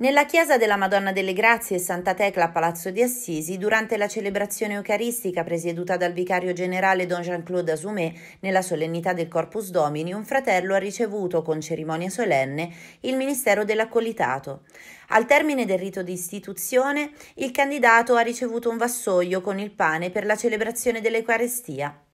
Nella chiesa della Madonna delle Grazie e Santa Tecla a Palazzo di Assisi, durante la celebrazione eucaristica presieduta dal vicario generale Don Jean-Claude Asumé nella solennità del Corpus Domini, un fratello ha ricevuto con cerimonia solenne il ministero dell'accolitato. Al termine del rito di istituzione, il candidato ha ricevuto un vassoio con il pane per la celebrazione dell'Eucarestia.